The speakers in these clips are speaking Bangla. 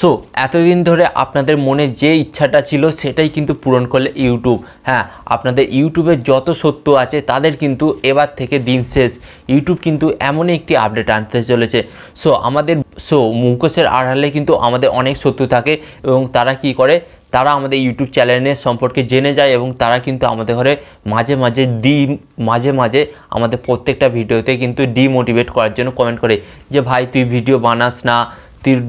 সো এতদিন ধরে আপনাদের মনে যে ইচ্ছাটা ছিল সেটাই কিন্তু পূরণ করলে ইউটিউব হ্যাঁ আপনাদের ইউটিউবের যত সত্য আছে তাদের কিন্তু এবার থেকে দিন শেষ ইউটিউব কিন্তু এমনই একটি আপডেট আনতে চলেছে সো আমাদের সো মুখোশের আড়ালে কিন্তু আমাদের অনেক সত্য থাকে এবং তারা কি করে তারা আমাদের ইউটিউব চ্যানেলের সম্পর্কে জেনে যায় এবং তারা কিন্তু আমাদের ঘরে মাঝে মাঝে ডি মাঝে মাঝে আমাদের প্রত্যেকটা ভিডিওতে কিন্তু ডিমোটিভেট করার জন্য কমেন্ট করে যে ভাই তুই ভিডিও বানাস না তীর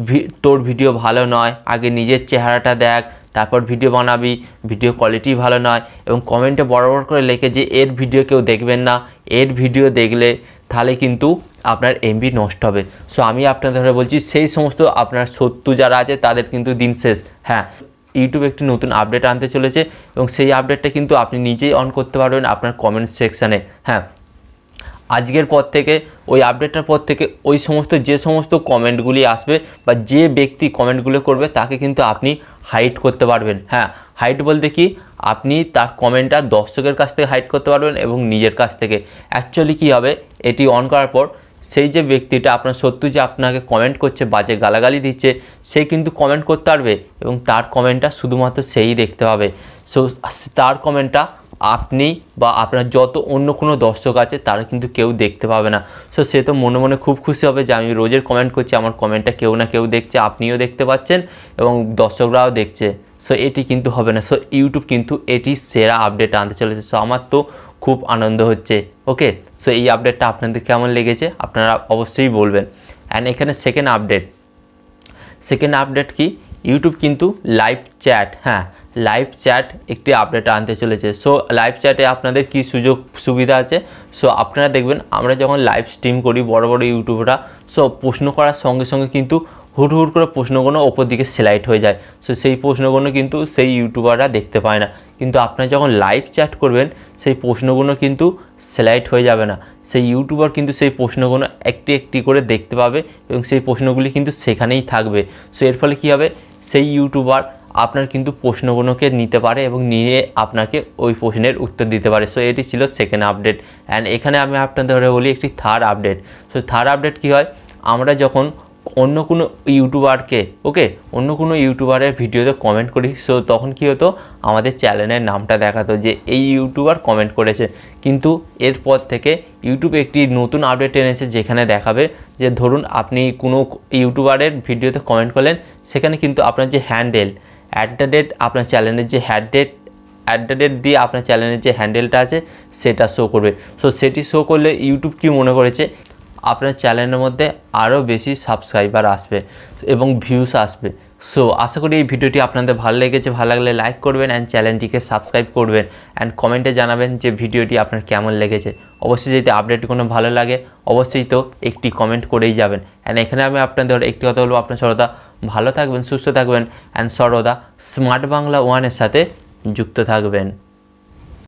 তোর ভিডিও ভালো নয় আগে নিজের চেহারাটা দেখ তারপর ভিডিও বানাবি ভিডিও কোয়ালিটি ভালো নয় এবং কমেন্টে বড় বড় করে লেখে যে এর ভিডিও কেউ দেখবেন না এর ভিডিও দেখলে তাহলে কিন্তু আপনার এমবি নষ্ট হবে সো আমি আপনাদের বলছি সেই সমস্ত আপনার শত্রু যারা আছে তাদের কিন্তু দিন শেষ হ্যাঁ ইউটিউব একটি নতুন আপডেট আনতে চলেছে এবং সেই আপডেটটা কিন্তু আপনি নিজেই অন করতে পারবেন আপনার কমেন্ট সেকশানে হ্যাঁ আজকের পর থেকে ওই আপডেটটার পর থেকে ওই সমস্ত যে সমস্ত কমেন্টগুলি আসবে বা যে ব্যক্তি কমেন্টগুলো করবে তাকে কিন্তু আপনি হাইট করতে পারবেন হ্যাঁ হাইট বলতে কি আপনি তার কমেন্টটা দর্শকের কাছ থেকে হাইট করতে পারবেন এবং নিজের কাছ থেকে অ্যাকচুয়ালি কি হবে এটি অন করার পর সেই যে ব্যক্তিটা আপনার সত্যি যে আপনাকে কমেন্ট করছে বাজে গালাগালি দিচ্ছে সে কিন্তু কমেন্ট করতে পারবে এবং তার কমেন্টটা শুধুমাত্র সেই দেখতে পাবে সো তার কমেন্টটা আপনি বা আপনার যত অন্য কোনো দর্শক আছে তারা কিন্তু কেউ দেখতে পাবে না সো সে তো মনে মনে খুব খুশি হবে যে আমি রোজের কমেন্ট করছি আমার কমেন্টটা কেউ না কেউ দেখছে আপনিও দেখতে পাচ্ছেন এবং দর্শকরাও দেখছে সো এটি কিন্তু হবে না সো ইউটিউব কিন্তু এটি সেরা আপডেট আনতে চলেছে সো আমার তো খুব আনন্দ হচ্ছে ওকে সো এই আপডেটটা আপনাদের কেমন লেগেছে আপনারা অবশ্যই বলবেন অ্যান্ড এখানে সেকেন্ড আপডেট সেকেন্ড আপডেট কি ইউটিউব কিন্তু লাইভ চ্যাট হ্যাঁ লাইভ চ্যাট একটি আপডেট আনতে চলেছে সো লাইভ চ্যাটে আপনাদের কি সুযোগ সুবিধা আছে সো আপনারা দেখবেন আমরা যখন লাইভ স্ট্রিম করি বড় বড় ইউটিউবরা সো প্রশ্ন করার সঙ্গে সঙ্গে কিন্তু হুট হুট করে প্রশ্নগুলো ওপর দিকে সিলাইট হয়ে যায় সো সেই প্রশ্নগুলো কিন্তু সেই ইউটিউবাররা দেখতে পায় না কিন্তু আপনারা যখন লাইভ চ্যাট করবেন সেই প্রশ্নগুলো কিন্তু সিলাইট হয়ে যাবে না সেই ইউটিউবার কিন্তু সেই প্রশ্নগুলো একটি একটি করে দেখতে পাবে এবং সেই প্রশ্নগুলি কিন্তু সেখানেই থাকবে সো এর ফলে কী হবে সেই ইউটিউবার আপনার কিন্তু প্রশ্নগুলোকে নিতে পারে এবং নিয়ে আপনাকে ওই প্রশ্নের উত্তর দিতে পারে সো এটি ছিল সেকেন্ড আপডেট অ্যান্ড এখানে আমি আপনাদের বলি একটি third update so third update কি হয় আমরা যখন অন্য কোনো ইউটিউবারকে ওকে অন্য কোনো ইউটিউবারের ভিডিওতে কমেন্ট করি সো তখন কি হতো আমাদের চ্যানেলের নামটা দেখাতো যে এই ইউটিউবার কমেন্ট করেছে কিন্তু এরপর থেকে ইউটিউব একটি নতুন আপডেট এনেছে যেখানে দেখাবে যে ধরুন আপনি কোনো ইউটিউবারের ভিডিওতে কমেন্ট করলেন সেখানে কিন্তু আপনার যে হ্যান্ডেল অ্যাট দ্য ডেট আপনার চ্যানেলের যে had date at the date দিয়ে আপনার চ্যানেলের যে হ্যান্ডেলটা আছে সেটা শো করবে সো সেটি শো করলে ইউটিউব কি মনে করেছে আপনার চ্যানেলের মধ্যে আরও বেশি সাবস্ক্রাইবার আসবে এবং ভিউস আসবে সো আশা করি এই ভিডিওটি আপনাদের ভালো লেগেছে ভালো লাগলে লাইক করবেন অ্যান্ড চ্যানেলটিকে সাবস্ক্রাইব করবেন অ্যান্ড কমেন্টে জানাবেন যে ভিডিওটি আপনার কেমন লেগেছে অবশ্যই যদি আপডেট কোনো ভালো লাগে অবশ্যই তো একটি কমেন্ট করেই যাবেন অ্যান্ড এখানে আমি আপনাদের একটি কথা বলবো আপনার সর্বদা ভালো থাকবেন সুস্থ থাকবেন অ্যান্ড সর্বদা স্মার্ট বাংলা ওয়ানের সাথে যুক্ত থাকবেন